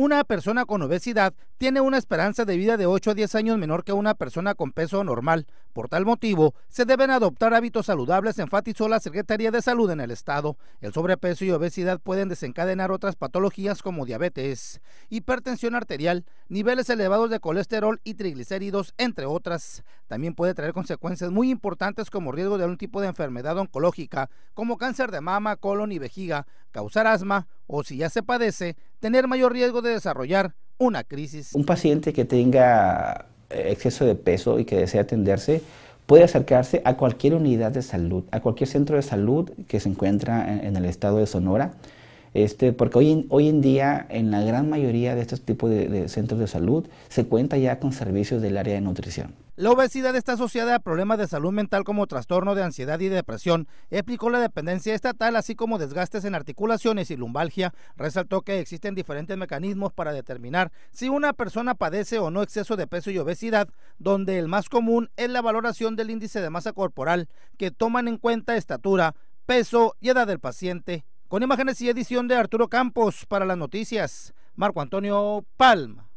Una persona con obesidad tiene una esperanza de vida de 8 a 10 años menor que una persona con peso normal. Por tal motivo, se deben adoptar hábitos saludables, enfatizó la Secretaría de Salud en el Estado. El sobrepeso y obesidad pueden desencadenar otras patologías como diabetes, hipertensión arterial, niveles elevados de colesterol y triglicéridos, entre otras. También puede traer consecuencias muy importantes como riesgo de algún tipo de enfermedad oncológica, como cáncer de mama, colon y vejiga, causar asma, o si ya se padece, tener mayor riesgo de desarrollar una crisis. Un paciente que tenga eh, exceso de peso y que desea atenderse puede acercarse a cualquier unidad de salud, a cualquier centro de salud que se encuentra en, el estado de Sonora este, porque hoy, en día en la gran mayoría de estos tipos de, de, centros de salud se cuenta ya con servicios del área de nutrición. La obesidad está asociada a problemas de salud mental como trastorno de ansiedad y depresión, explicó la dependencia estatal, así como desgastes en articulaciones y lumbalgia. Resaltó que existen diferentes mecanismos para determinar si una persona padece o no exceso de peso y obesidad, donde el más común es la valoración del índice de masa corporal, que toman en cuenta estatura, peso y edad del paciente. Con imágenes y edición de Arturo Campos para las noticias, Marco Antonio Palma.